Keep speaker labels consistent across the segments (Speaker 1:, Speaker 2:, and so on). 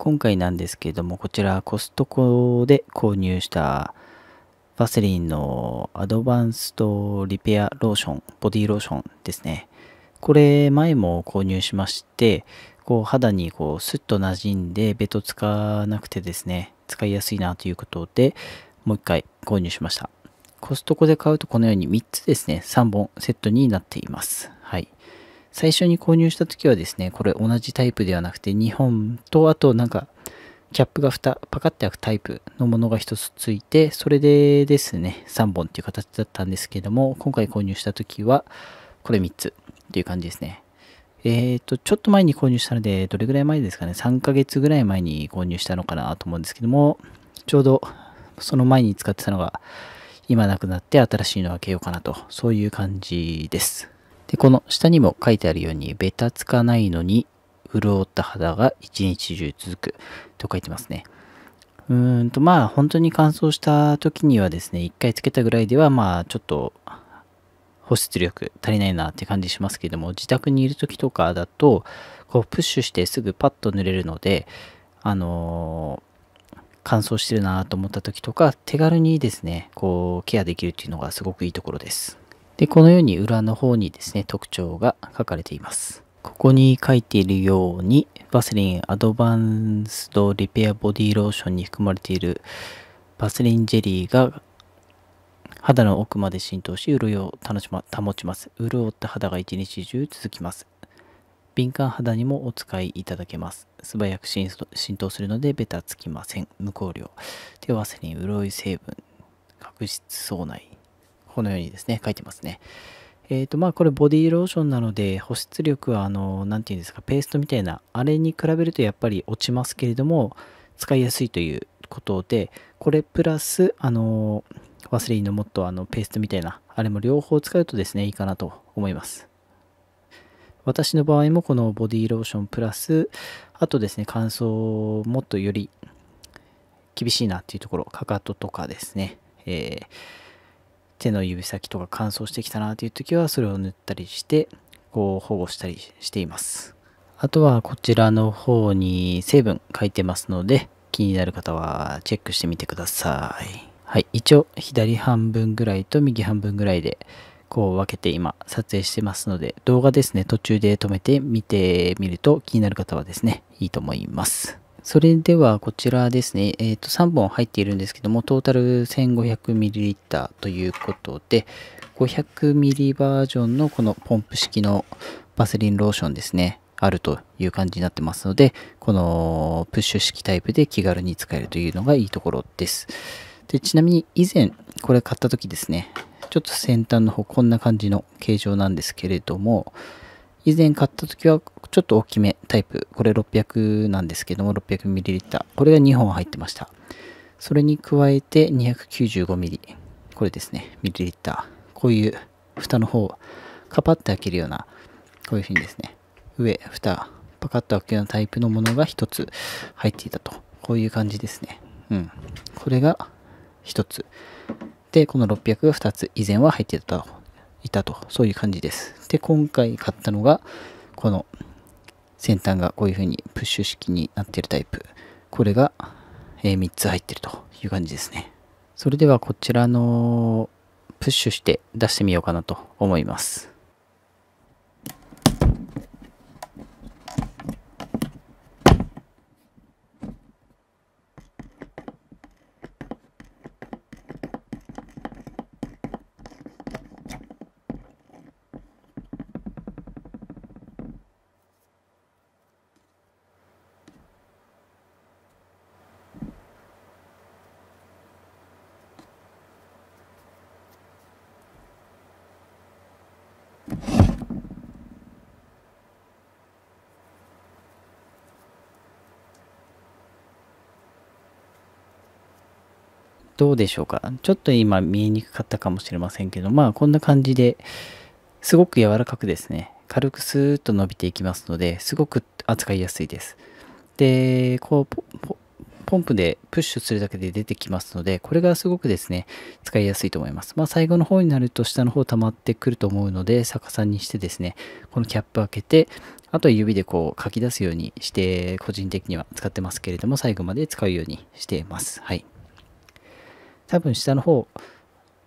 Speaker 1: 今回なんですけれども、こちらコストコで購入したバセリンのアドバンストリペアローション、ボディローションですね。これ前も購入しまして、こう肌にこうスッと馴染んでベトつかなくてですね、使いやすいなということで、もう一回購入しました。コストコで買うとこのように3つですね、3本セットになっています。最初に購入した時はですね、これ同じタイプではなくて、2本と、あとなんか、キャップが蓋パカって開くタイプのものが1つついて、それでですね、3本っていう形だったんですけども、今回購入した時は、これ3つっていう感じですね。えっ、ー、と、ちょっと前に購入したので、どれぐらい前ですかね、3ヶ月ぐらい前に購入したのかなと思うんですけども、ちょうどその前に使ってたのが、今なくなって新しいのを開けようかなと、そういう感じです。で、この下にも書いてあるように、べたつかないのに潤った肌が一日中続くと書いてますね。うーんと、まあ本当に乾燥した時にはですね、一回つけたぐらいでは、まあちょっと保湿力足りないなって感じしますけども、自宅にいる時とかだと、こうプッシュしてすぐパッと塗れるので、あのー、乾燥してるなと思った時とか手軽にですねこうケアできるっていうのがすごくいいところです。で、このように裏の方にですね、特徴が書かれています。ここに書いているように、バセリンアドバンスドリペアボディローションに含まれているバセリンジェリーが肌の奥まで浸透し、潤いを楽し、ま、保ちます。潤った肌が一日中続きます。敏感肌にもお使いいただけます。素早く浸透するので、ベタつきません。無香料。ではセリン潤い成分。角質層内。このようにですね、書いてますね。えっ、ー、と、まあ、これボディローションなので、保湿力は、あの、何て言うんですか、ペーストみたいな、あれに比べるとやっぱり落ちますけれども、使いやすいということで、これプラス、あの、ワスリーのもっとあのペーストみたいな、あれも両方使うとですね、いいかなと思います。私の場合もこのボディローションプラス、あとですね、乾燥もっとより厳しいなっていうところ、かかととかですね、えー手の指先とか乾燥してきたなという時はそれを塗ったりしてこう保護したりしていますあとはこちらの方に成分書いてますので気になる方はチェックしてみてくださいはい一応左半分ぐらいと右半分ぐらいでこう分けて今撮影してますので動画ですね途中で止めて見てみると気になる方はですねいいと思いますそれではこちらですね、えー、と3本入っているんですけども、トータル 1500ml ということで、500ml バージョンのこのポンプ式のバセリンローションですね、あるという感じになってますので、このプッシュ式タイプで気軽に使えるというのがいいところです。でちなみに以前これ買った時ですね、ちょっと先端の方こんな感じの形状なんですけれども、以前買った時はちょっと大きめタイプ。これ600なんですけども、600ml。これが2本入ってました。それに加えて 295ml。これですね、ミリリッター。こういう蓋の方、カパッと開けるような、こういう風にですね、上、蓋、パカッと開るようなタイプのものが1つ入っていたと。こういう感じですね。うん。これが1つ。で、この600が2つ。以前は入っていたと。いたと、そういう感じです。で、今回買ったのが、この先端がこういう風にプッシュ式になってるタイプ。これが、え3つ入ってるという感じですね。それではこちらのプッシュして出してみようかなと思います。どうでしょうか。ちょっと今見えにくかったかもしれませんけど、まあこんな感じですごく柔らかくですね、軽くスーッと伸びていきますので、すごく扱いやすいです。で、こうポンプでプッシュするだけで出てきますので、これがすごくですね、使いやすいと思います。まあ、最後の方になると下の方溜まってくると思うので、逆さにしてですね、このキャップ開けて、あとは指でこう書き出すようにして、個人的には使ってますけれども、最後まで使うようにしています。はい。多分下の方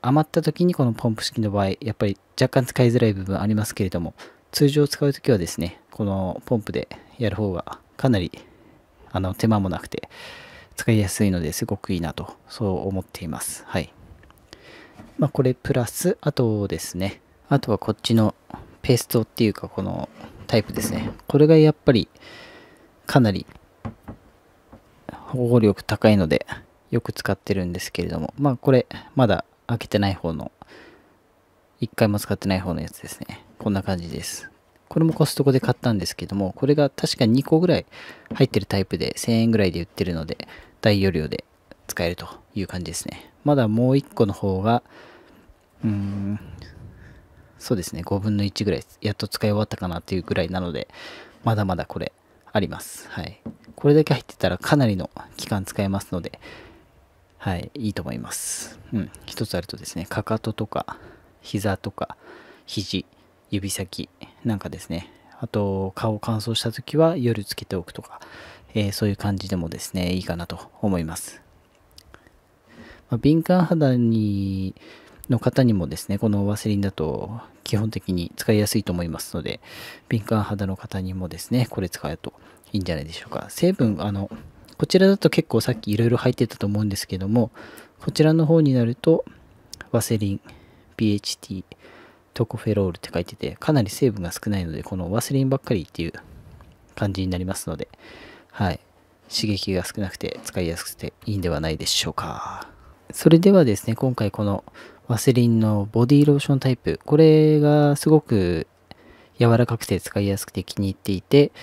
Speaker 1: 余った時にこのポンプ式の場合やっぱり若干使いづらい部分ありますけれども通常使う時はですねこのポンプでやる方がかなりあの手間もなくて使いやすいのですごくいいなとそう思っていますはいまあこれプラスあとですねあとはこっちのペーストっていうかこのタイプですねこれがやっぱりかなり保護力高いのでよく使ってるんですけれども、まあこれ、まだ開けてない方の、一回も使ってない方のやつですね。こんな感じです。これもコストコで買ったんですけども、これが確か2個ぐらい入ってるタイプで1000円ぐらいで売ってるので、大容量で使えるという感じですね。まだもう1個の方が、うーん、そうですね、5分の1ぐらい、やっと使い終わったかなっていうぐらいなので、まだまだこれあります。はい。これだけ入ってたらかなりの期間使えますので、はい、いいと思います。うん、一つあるとですね、かかととか、膝とか、肘、指先なんかですね、あと、顔乾燥した時は夜つけておくとか、えー、そういう感じでもですね、いいかなと思います。まあ、敏感肌にの方にもですね、このワセリンだと基本的に使いやすいと思いますので、敏感肌の方にもですね、これ使うといいんじゃないでしょうか。成分、あの、こちらだと結構さっきいろいろ入ってたと思うんですけども、こちらの方になると、ワセリン、BHT、トコフェロールって書いてて、かなり成分が少ないので、このワセリンばっかりっていう感じになりますので、はい。刺激が少なくて使いやすくていいんではないでしょうか。それではですね、今回このワセリンのボディローションタイプ、これがすごく柔らかくて使いやすくて気に入っていて、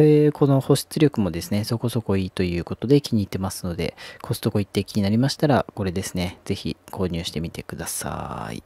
Speaker 1: で、この保湿力もですね、そこそこいいということで気に入ってますので、コストコ行って気になりましたら、これですね、ぜひ購入してみてください。